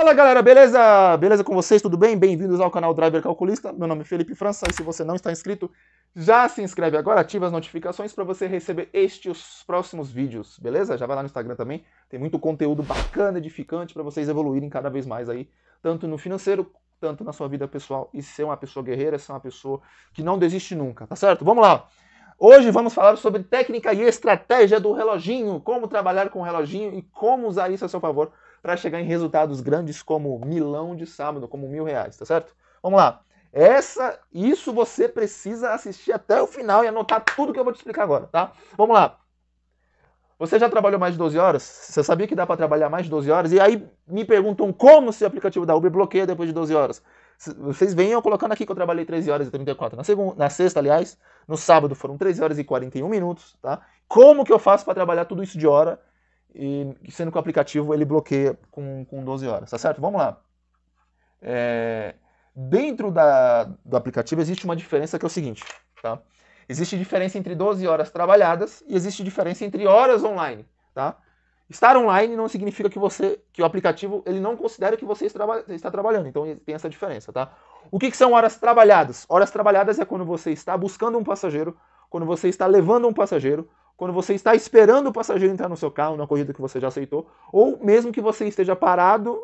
Fala galera, beleza? Beleza com vocês? Tudo bem? Bem-vindos ao canal Driver Calculista. Meu nome é Felipe França e se você não está inscrito, já se inscreve agora, ativa as notificações para você receber estes os próximos vídeos, beleza? Já vai lá no Instagram também, tem muito conteúdo bacana, edificante para vocês evoluírem cada vez mais aí, tanto no financeiro, tanto na sua vida pessoal e ser uma pessoa guerreira, ser uma pessoa que não desiste nunca, tá certo? Vamos lá! Hoje vamos falar sobre técnica e estratégia do reloginho, como trabalhar com o reloginho e como usar isso a seu favor para chegar em resultados grandes como milão de sábado, como mil reais, tá certo? Vamos lá. Essa, isso você precisa assistir até o final e anotar tudo que eu vou te explicar agora, tá? Vamos lá. Você já trabalhou mais de 12 horas? Você sabia que dá para trabalhar mais de 12 horas? E aí me perguntam como se o aplicativo da Uber bloqueia depois de 12 horas. Vocês venham colocando aqui que eu trabalhei 13 horas e 34 na segunda, na sexta, aliás, no sábado foram 13 horas e 41 minutos, tá? Como que eu faço para trabalhar tudo isso de hora e sendo que o aplicativo ele bloqueia com, com 12 horas, tá certo? Vamos lá. É, dentro da, do aplicativo existe uma diferença que é o seguinte, tá? Existe diferença entre 12 horas trabalhadas e existe diferença entre horas online, tá? Estar online não significa que você, que o aplicativo, ele não considera que você está trabalhando, então tem essa diferença, tá? O que, que são horas trabalhadas? Horas trabalhadas é quando você está buscando um passageiro, quando você está levando um passageiro, quando você está esperando o passageiro entrar no seu carro, na corrida que você já aceitou, ou mesmo que você esteja parado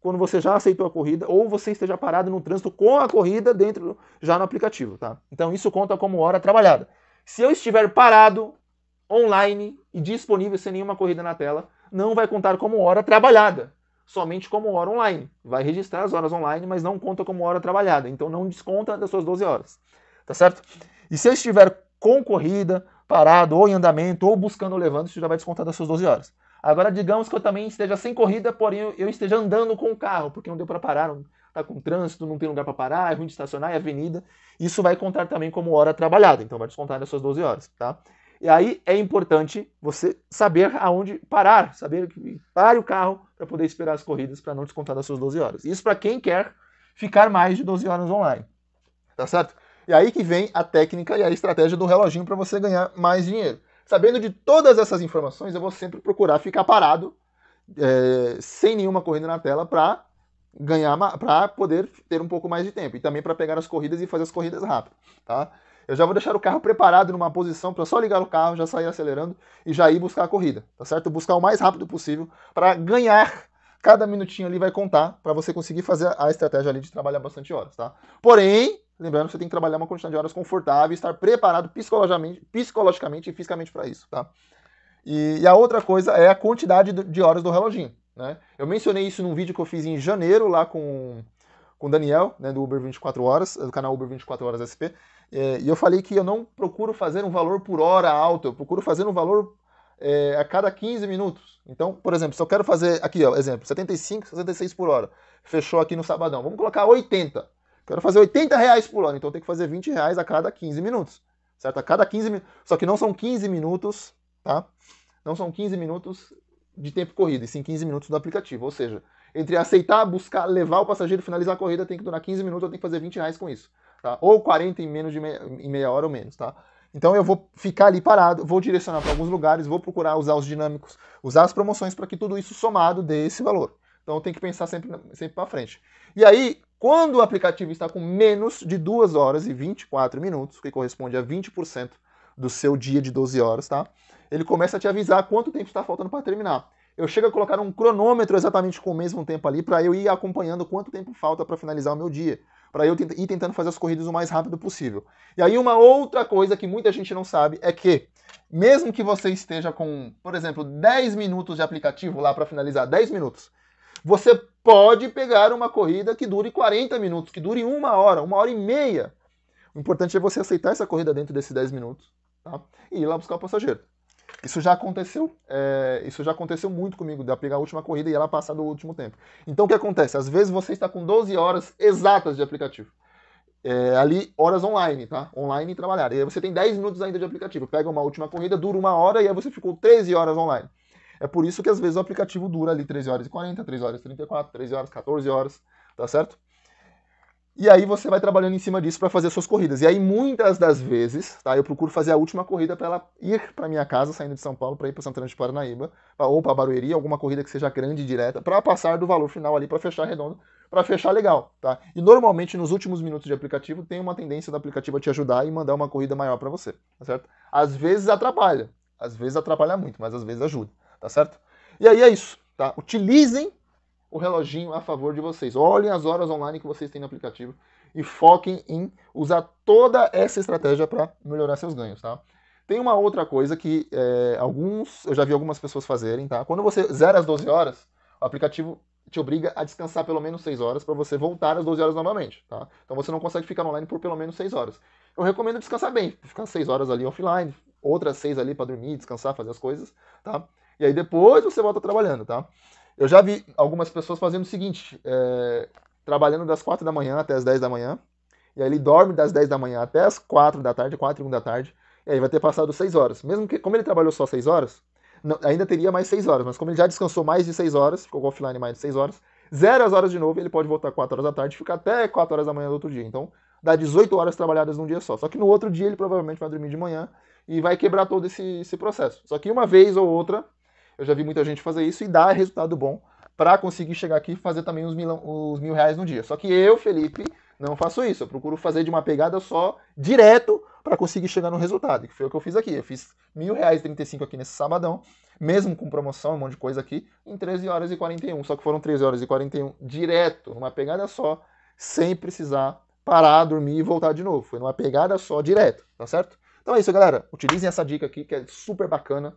quando você já aceitou a corrida, ou você esteja parado no trânsito com a corrida dentro já no aplicativo, tá? Então isso conta como hora trabalhada. Se eu estiver parado online e disponível sem nenhuma corrida na tela, não vai contar como hora trabalhada, somente como hora online. Vai registrar as horas online, mas não conta como hora trabalhada, então não desconta das suas 12 horas. Tá certo? E se eu estiver com corrida, parado, ou em andamento, ou buscando ou levando, isso já vai descontar das suas 12 horas. Agora, digamos que eu também esteja sem corrida, porém eu esteja andando com o carro, porque não deu para parar, não está com trânsito, não tem lugar para parar, é ruim de estacionar, é avenida. Isso vai contar também como hora trabalhada, então vai descontar das suas 12 horas, tá? E aí é importante você saber aonde parar, saber que pare o carro para poder esperar as corridas para não descontar das suas 12 horas. Isso para quem quer ficar mais de 12 horas online. Tá certo? E aí que vem a técnica e a estratégia do reloginho para você ganhar mais dinheiro. Sabendo de todas essas informações, eu vou sempre procurar ficar parado, é, sem nenhuma corrida na tela, para ganhar, para poder ter um pouco mais de tempo e também para pegar as corridas e fazer as corridas rápido, tá? Eu já vou deixar o carro preparado numa posição para só ligar o carro, já sair acelerando e já ir buscar a corrida, tá certo? Buscar o mais rápido possível para ganhar. Cada minutinho ali vai contar para você conseguir fazer a estratégia ali de trabalhar bastante horas, tá? Porém, Lembrando, você tem que trabalhar uma quantidade de horas confortável e estar preparado psicologicamente, psicologicamente e fisicamente para isso, tá? E, e, a outra coisa é a quantidade de horas do reloginho, né? Eu mencionei isso num vídeo que eu fiz em janeiro lá com, com o Daniel, né, do Uber 24 Horas, eh, do canal Uber 24 Horas SP, é, eh, e eu falei que eu não procuro fazer um valor por hora alto, eu procuro fazer um valor é, a cada 15 minutos. Então, por exemplo, se eu quero fazer aqui, ó, exemplo, 75, 66 por hora, fechou aqui no sabadão, vamos colocar 80, Quero fazer 80 reais por hora, então tem que fazer 20 reais a cada 15 minutos. Certo? A cada 15 minutos. Só que não são 15 minutos, tá? Não são 15 minutos de tempo corrido, e sim 15 minutos do aplicativo. Ou seja, entre aceitar, buscar, levar o passageiro, finalizar a corrida, tem que durar 15 minutos, eu tenho que fazer 20 reais com isso. Tá? Ou 40 em menos de meia, em meia hora ou menos, tá? Então eu vou ficar ali parado, vou direcionar para alguns lugares, vou procurar usar os dinâmicos, usar as promoções para que tudo isso somado dê esse valor. Então eu tenho que pensar sempre, sempre para frente. E aí, quando o aplicativo está com menos de 2 horas e 24 minutos, que corresponde a 20% do seu dia de 12 horas, tá? Ele começa a te avisar quanto tempo está faltando para terminar. Eu chego a colocar um cronômetro exatamente com o mesmo tempo ali para eu ir acompanhando quanto tempo falta para finalizar o meu dia, para eu ir tentando fazer as corridas o mais rápido possível. E aí uma outra coisa que muita gente não sabe é que mesmo que você esteja com, por exemplo, 10 minutos de aplicativo lá para finalizar, 10 minutos, você pode pegar uma corrida que dure 40 minutos, que dure uma hora, uma hora e meia. O importante é você aceitar essa corrida dentro desses 10 minutos tá? e ir lá buscar o passageiro. Isso já aconteceu, é, isso já aconteceu muito comigo, de pegar a última corrida e ela passar do último tempo. Então o que acontece? Às vezes você está com 12 horas exatas de aplicativo. É, ali, horas online, tá? Online e trabalhar. E aí você tem 10 minutos ainda de aplicativo. Pega uma última corrida, dura uma hora e aí você ficou 13 horas online. É por isso que às vezes o aplicativo dura ali 13 horas e 40, 3 horas e 34, 13 horas, 14 horas, tá certo? E aí você vai trabalhando em cima disso para fazer suas corridas. E aí muitas das vezes, tá? Eu procuro fazer a última corrida para ela ir para minha casa, saindo de São Paulo para ir para Santana de Paranaíba, ou para Barueri, alguma corrida que seja grande e direta, para passar do valor final ali para fechar redondo, para fechar legal, tá? E normalmente nos últimos minutos de aplicativo tem uma tendência do aplicativo a te ajudar e mandar uma corrida maior para você, tá certo? Às vezes atrapalha, às vezes atrapalha muito, mas às vezes ajuda tá certo? E aí é isso, tá? Utilizem o reloginho a favor de vocês. Olhem as horas online que vocês têm no aplicativo e foquem em usar toda essa estratégia para melhorar seus ganhos, tá? Tem uma outra coisa que é, alguns, eu já vi algumas pessoas fazerem, tá? Quando você zera às 12 horas, o aplicativo te obriga a descansar pelo menos 6 horas para você voltar às 12 horas novamente, tá? Então você não consegue ficar online por pelo menos 6 horas. Eu recomendo descansar bem, ficar 6 horas ali offline, outras 6 ali para dormir, descansar, fazer as coisas, tá? E aí depois você volta trabalhando, tá? Eu já vi algumas pessoas fazendo o seguinte: é, trabalhando das 4 da manhã até as 10 da manhã. E aí ele dorme das 10 da manhã até as 4 da tarde, 4 e 1 da tarde. E aí vai ter passado 6 horas. Mesmo que, como ele trabalhou só 6 horas, não, ainda teria mais 6 horas. Mas como ele já descansou mais de 6 horas, ficou offline mais de 6 horas, zero as horas de novo, ele pode voltar 4 horas da tarde e ficar até 4 horas da manhã do outro dia. Então, dá 18 horas trabalhadas num dia só. Só que no outro dia ele provavelmente vai dormir de manhã e vai quebrar todo esse, esse processo. Só que uma vez ou outra eu já vi muita gente fazer isso e dá resultado bom para conseguir chegar aqui e fazer também os mil, os mil reais no dia. Só que eu, Felipe, não faço isso. Eu procuro fazer de uma pegada só, direto, para conseguir chegar no resultado. Que foi o que eu fiz aqui. Eu fiz mil reais e 35 aqui nesse sabadão, mesmo com promoção, um monte de coisa aqui, em 13 horas e 41. Só que foram 13 horas e 41 direto, numa pegada só, sem precisar parar, dormir e voltar de novo. Foi numa pegada só, direto, tá certo? Então é isso, galera. Utilizem essa dica aqui que é super bacana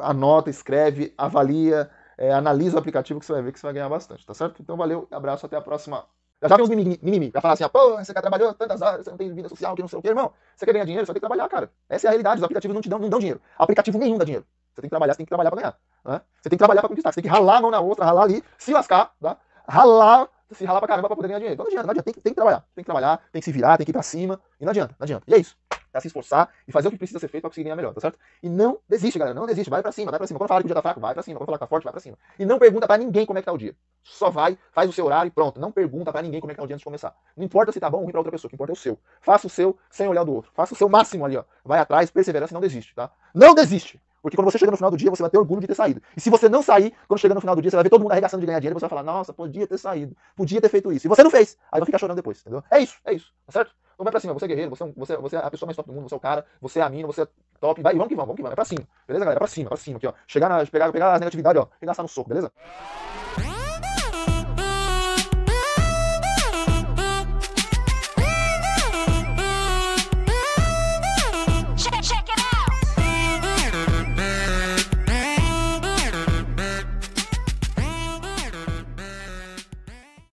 anota, escreve, avalia, é, analisa o aplicativo que você vai ver que você vai ganhar bastante, tá certo? Então valeu, abraço, até a próxima. Já, já tem uns mimimi pra falar assim, ah, pô, você trabalhou tantas horas, você não tem vida social, que não sei o que, irmão. Você quer ganhar dinheiro, você tem que trabalhar, cara. Essa é a realidade, os aplicativos não te dão, não dão dinheiro. Aplicativo nenhum dá dinheiro. Você tem que trabalhar, você tem que trabalhar pra ganhar. Né? Você tem que trabalhar pra conquistar, você tem que ralar a mão na outra, ralar ali, se lascar, tá? Ralar se ralar pra caramba pra poder ganhar dinheiro. Então não adianta, não adianta. Tem, tem que trabalhar. Tem que trabalhar, tem que se virar, tem que ir pra cima. E não adianta, não adianta. E é isso. É se esforçar e fazer o que precisa ser feito pra conseguir ganhar melhor, tá certo? E não desiste, galera. Não desiste. Vai pra cima, vai pra cima. Quando falar que o dia tá fraco, vai pra cima. Quando falar que tá forte, vai pra cima. E não pergunta pra ninguém como é que tá o dia. Só vai, faz o seu horário e pronto. Não pergunta pra ninguém como é que tá o dia antes de começar. Não importa se tá bom ou ruim pra outra pessoa. O que importa é o seu. Faça o seu sem olhar do outro. Faça o seu máximo ali, ó. Vai atrás, perseverança e não desiste, tá? Não desiste. Porque quando você chegar no final do dia, você vai ter orgulho de ter saído. E se você não sair, quando chegar no final do dia, você vai ver todo mundo arregaçando de ganhar dinheiro, você vai falar, nossa, podia ter saído, podia ter feito isso. E você não fez. Aí vai ficar chorando depois, entendeu? É isso, é isso, tá certo? Então vai pra cima, você é guerreiro, você, é você, é, você é a pessoa mais top do mundo, você é o cara, você é a mina, você é top, vai, e vamos que vamos, vamos que vamos, é pra cima, beleza, galera? É pra cima, é pra cima aqui, ó. Chegar na, pegar, pegar as negatividades, ó, regaçar no soco, beleza?